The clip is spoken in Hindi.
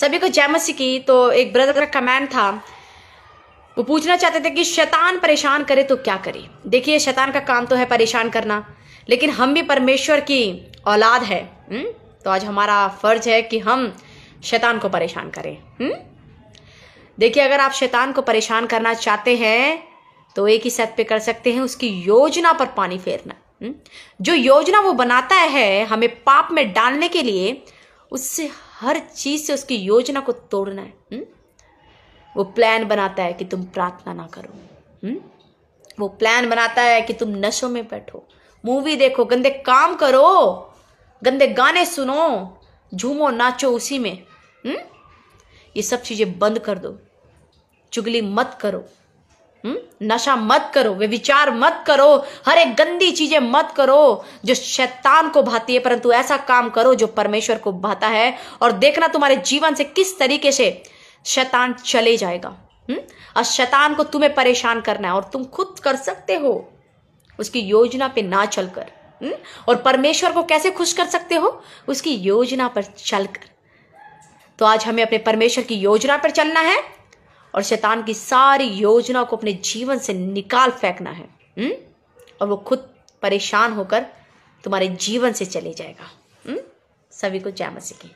सभी को जय मसी की तो एक ब्रदर का कमेंट था वो पूछना चाहते थे कि शैतान परेशान करे तो क्या करे देखिए शैतान का काम तो है परेशान करना लेकिन हम भी परमेश्वर की औलाद है हुँ? हम्म? तो आज हमारा फर्ज है कि हम शैतान को परेशान करें हम्म? देखिए अगर आप शैतान को परेशान करना चाहते हैं तो एक ही सत पे कर सकते हैं उसकी योजना पर पानी फेरना हम्म? जो योजना वो बनाता है हमें पाप में डालने के लिए उससे हर चीज़ से उसकी योजना को तोड़ना है हम्म? वो प्लान बनाता है कि तुम प्रार्थना ना करो हम्म? वो प्लान बनाता है कि तुम नशों में बैठो मूवी देखो गंदे काम करो गंदे गाने सुनो झूमो नाचो उसी में हम्म? ये सब चीज़ें बंद कर दो चुगली मत करो हुँ? हम्म? नशा मत करो वे विचार मत करो हर एक गंदी चीजें मत करो जो शैतान को भाती है परंतु ऐसा काम करो जो परमेश्वर को भाता है और देखना तुम्हारे जीवन से किस तरीके से शैतान चले जाएगा हुँ? हम्म? और शैतान को तुम्हें परेशान करना है और तुम खुद कर सकते हो उसकी योजना पे ना चलकर हम्म? और परमेश्वर को कैसे खुश कर सकते हो उसकी योजना पर चलकर तो आज हमें अपने परमेश्वर की योजना पर चलना है और शैतान की सारी योजना को अपने जीवन से निकाल फेंकना है हुँ? हम्म? और वो खुद परेशान होकर तुम्हारे जीवन से चले जाएगा हुँ? हम्म? सभी को जय मसीह की